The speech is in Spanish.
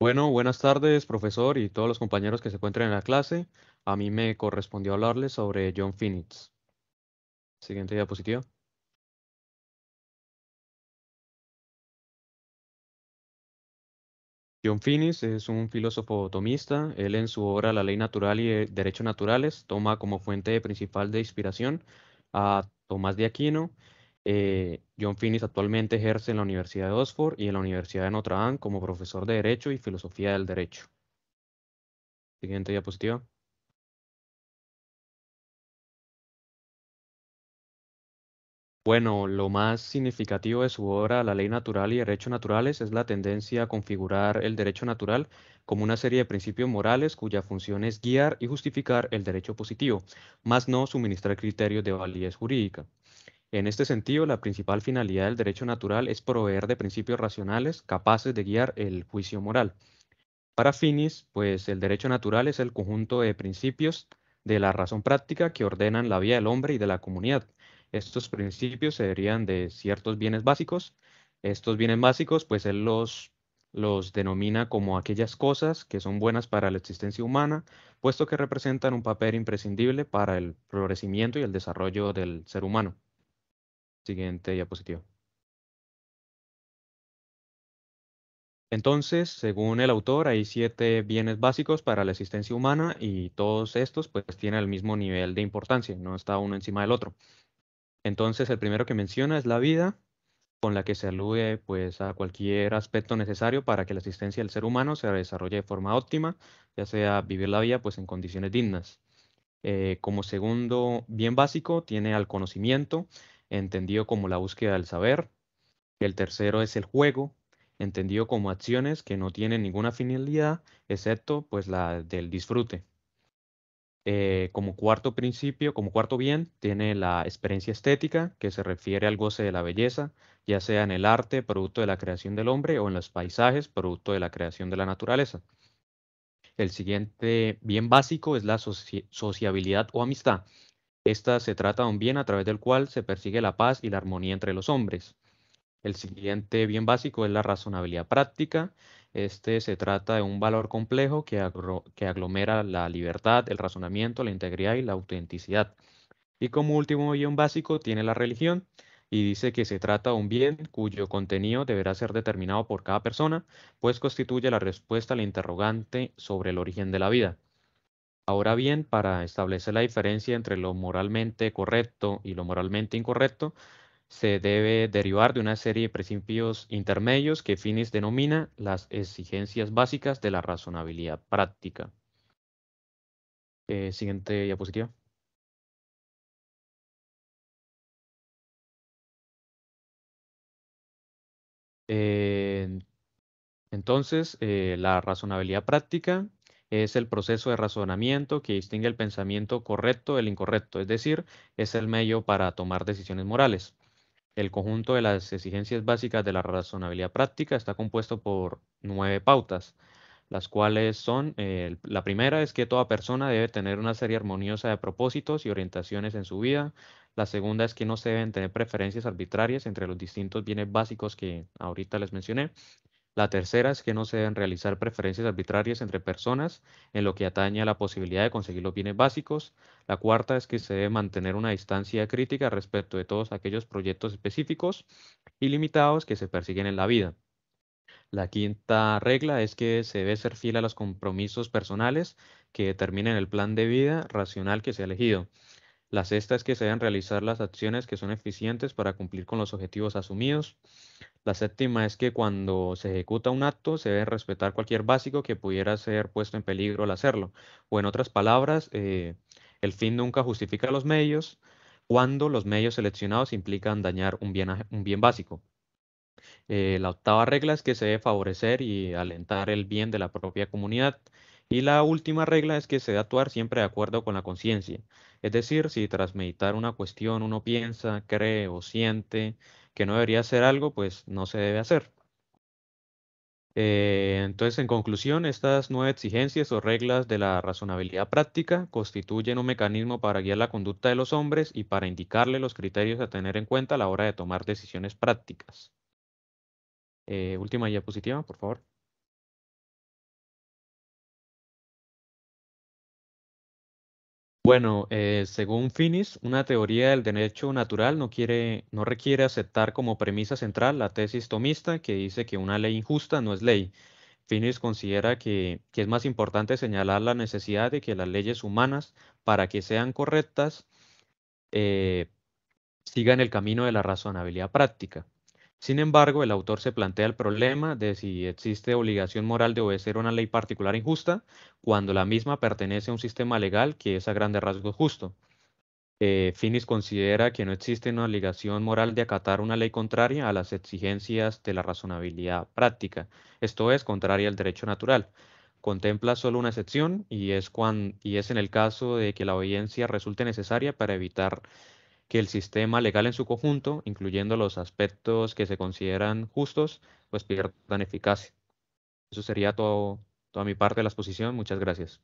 Bueno, buenas tardes, profesor y todos los compañeros que se encuentren en la clase. A mí me correspondió hablarles sobre John Finitz. Siguiente diapositiva. John Finnis es un filósofo tomista. Él en su obra La Ley Natural y eh, Derechos Naturales toma como fuente principal de inspiración a Tomás de Aquino, eh, John Finnis actualmente ejerce en la Universidad de Oxford y en la Universidad de Notre Dame como profesor de Derecho y Filosofía del Derecho. Siguiente diapositiva. Bueno, lo más significativo de su obra, La Ley Natural y Derechos Naturales, es la tendencia a configurar el derecho natural como una serie de principios morales cuya función es guiar y justificar el derecho positivo, más no suministrar criterios de validez jurídica. En este sentido, la principal finalidad del derecho natural es proveer de principios racionales capaces de guiar el juicio moral. Para Finis, pues el derecho natural es el conjunto de principios de la razón práctica que ordenan la vida del hombre y de la comunidad. Estos principios se derivan de ciertos bienes básicos. Estos bienes básicos, pues él los, los denomina como aquellas cosas que son buenas para la existencia humana, puesto que representan un papel imprescindible para el florecimiento y el desarrollo del ser humano. Siguiente diapositiva. Entonces, según el autor, hay siete bienes básicos para la existencia humana y todos estos pues tienen el mismo nivel de importancia, no está uno encima del otro. Entonces, el primero que menciona es la vida, con la que se alude pues a cualquier aspecto necesario para que la existencia del ser humano se desarrolle de forma óptima, ya sea vivir la vida pues en condiciones dignas. Eh, como segundo bien básico tiene al conocimiento, entendido como la búsqueda del saber. El tercero es el juego, entendido como acciones que no tienen ninguna finalidad, excepto pues la del disfrute. Eh, como cuarto principio, como cuarto bien, tiene la experiencia estética, que se refiere al goce de la belleza, ya sea en el arte, producto de la creación del hombre, o en los paisajes, producto de la creación de la naturaleza. El siguiente bien básico es la sociabilidad o amistad, esta se trata de un bien a través del cual se persigue la paz y la armonía entre los hombres. El siguiente bien básico es la razonabilidad práctica. Este se trata de un valor complejo que, aglomera la libertad, el razonamiento, la integridad y la autenticidad. Y como último bien básico tiene la religión y dice que se trata de un bien cuyo contenido deberá ser determinado por cada persona, pues constituye la respuesta al interrogante sobre el origen de la vida. Ahora bien, para establecer la diferencia entre lo moralmente correcto y lo moralmente incorrecto, se debe derivar de una serie de principios intermedios que Finis denomina las exigencias básicas de la razonabilidad práctica. Eh, siguiente diapositiva. Eh, entonces, eh, la razonabilidad práctica es el proceso de razonamiento que distingue el pensamiento correcto del incorrecto, es decir, es el medio para tomar decisiones morales. El conjunto de las exigencias básicas de la razonabilidad práctica está compuesto por nueve pautas, las cuales son, eh, la primera es que toda persona debe tener una serie armoniosa de propósitos y orientaciones en su vida, la segunda es que no se deben tener preferencias arbitrarias entre los distintos bienes básicos que ahorita les mencioné, la tercera es que no se deben realizar preferencias arbitrarias entre personas en lo que atañe a la posibilidad de conseguir los bienes básicos. La cuarta es que se debe mantener una distancia crítica respecto de todos aquellos proyectos específicos y limitados que se persiguen en la vida. La quinta regla es que se debe ser fiel a los compromisos personales que determinen el plan de vida racional que se ha elegido. La sexta es que se deben realizar las acciones que son eficientes para cumplir con los objetivos asumidos. La séptima es que cuando se ejecuta un acto se debe respetar cualquier básico que pudiera ser puesto en peligro al hacerlo. O en otras palabras, eh, el fin nunca justifica los medios cuando los medios seleccionados implican dañar un bien, un bien básico. Eh, la octava regla es que se debe favorecer y alentar el bien de la propia comunidad. Y la última regla es que se debe actuar siempre de acuerdo con la conciencia. Es decir, si tras meditar una cuestión uno piensa, cree o siente que no debería hacer algo, pues no se debe hacer. Eh, entonces, en conclusión, estas nueve exigencias o reglas de la razonabilidad práctica constituyen un mecanismo para guiar la conducta de los hombres y para indicarle los criterios a tener en cuenta a la hora de tomar decisiones prácticas. Eh, última diapositiva, por favor. Bueno, eh, según Finnis, una teoría del derecho natural no, quiere, no requiere aceptar como premisa central la tesis tomista que dice que una ley injusta no es ley. Finnis considera que, es más importante señalar la necesidad de que las leyes humanas, para que sean correctas, eh, sigan el camino de la razonabilidad práctica. Sin embargo, el autor se plantea el problema de si existe obligación moral de obedecer una ley particular injusta cuando la misma pertenece a un sistema legal que es a grandes rasgos justo. Eh, Finis considera que no existe una obligación moral de acatar una ley contraria a las exigencias de la razonabilidad práctica, esto es, contraria al derecho natural. Contempla solo una excepción y es, y es en el caso de que la obediencia resulte necesaria para evitar que el sistema legal en su conjunto, incluyendo los aspectos que se consideran justos, pues pierdan eficacia. Eso sería todo, toda mi parte de la exposición. Muchas gracias.